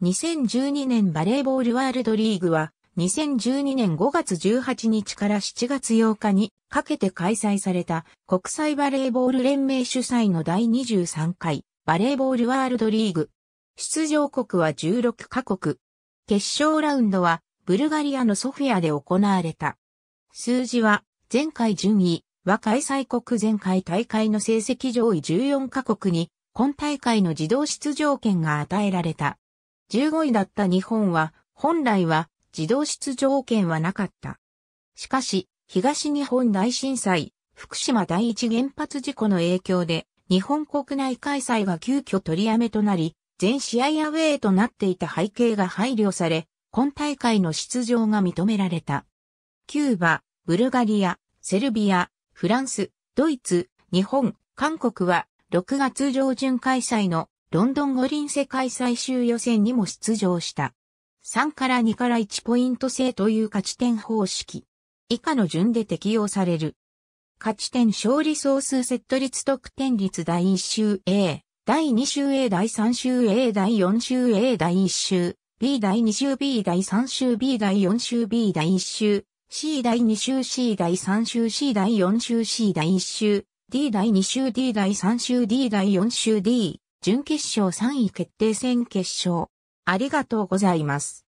2012年バレーボールワールドリーグは、2012年5月18日から7月8日にかけて開催された国際バレーボール連盟主催の第23回バレーボールワールドリーグ。出場国は16カ国。決勝ラウンドはブルガリアのソフィアで行われた。数字は前回順位は開催国前回大会の成績上位14カ国に今大会の自動出場権が与えられた。15位だった日本は、本来は自動出場権はなかった。しかし、東日本大震災、福島第一原発事故の影響で、日本国内開催が急遽取りやめとなり、全試合アウェイとなっていた背景が配慮され、今大会の出場が認められた。キューバ、ブルガリア、セルビア、フランス、ドイツ、日本、韓国は6月上旬開催のロンドン五輪世界最終予選にも出場した。3から2から1ポイント制という勝ち点方式。以下の順で適用される。勝ち点勝利総数セット率得点率第1週 A、第2週 A、第3週 A、第4週 A、第1週 B、第2週 B、第3週 B、第4週 B、第1週 C、第2週 C、第3週 C、第4週 C、第1周 D、第2週 D、第3週 D、第4週 D、準決勝3位決定戦決勝。ありがとうございます。